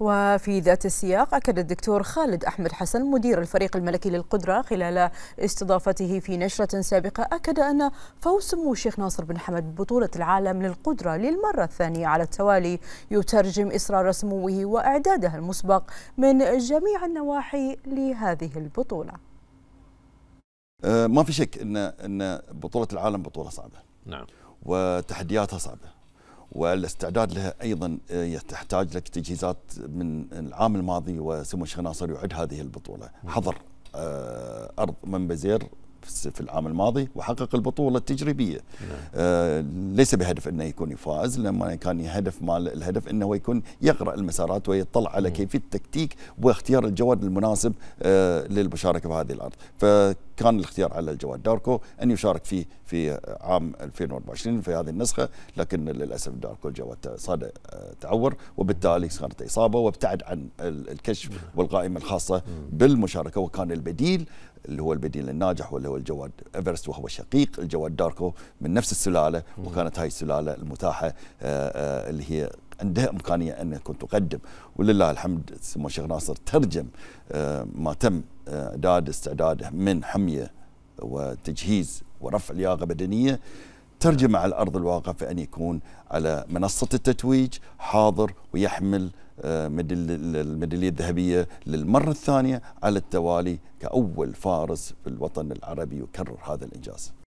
وفي ذات السياق أكد الدكتور خالد أحمد حسن مدير الفريق الملكي للقدرة خلال استضافته في نشرة سابقة أكد أن فوز سمو الشيخ ناصر بن حمد ببطولة العالم للقدرة للمرة الثانية على التوالي يترجم إصرار سموه وإعداده المسبق من جميع النواحي لهذه البطولة أه، ما في شك ان ان بطوله العالم بطوله صعبه نعم وتحدياتها صعبه والاستعداد لها ايضا آه، تحتاج لك تجهيزات من العام الماضي وسمو الشيخ ناصر يعد هذه البطوله حضر آه، ارض منبزير في العام الماضي وحقق البطوله التجريبيه نعم. آه ليس بهدف انه يكون يفاز لما كان هدف مال الهدف انه يكون يقرا المسارات ويطلع على نعم. كيفيه التكتيك واختيار الجواد المناسب آه للمشاركه في هذه الارض فكان الاختيار على الجواد داركو ان يشارك فيه في عام 2024 في هذه النسخه لكن للاسف داركو الجواد صاد آه، تعور وبالتالي صارت اصابه وابتعد عن الكشف نعم. والقائمه الخاصه بالمشاركه وكان البديل اللي هو البديل الناجح واللي هو الجواد ايفرست وهو شقيق الجواد داركو من نفس السلاله وكانت هاي السلاله المتاحه آه، آه، اللي هي عندها امكانيه ان تكون تقدم ولله الحمد سمو الشيخ ناصر ترجم آه، ما تم اعداد استعداده من حميه وتجهيز ورفع لياقه بدنيه ترجم على ارض الواقع في ان يكون على منصه التتويج حاضر ويحمل آه، الميداليه الذهبيه للمره الثانيه على التوالي كاول فارس في الوطن العربي يكرر هذا الانجاز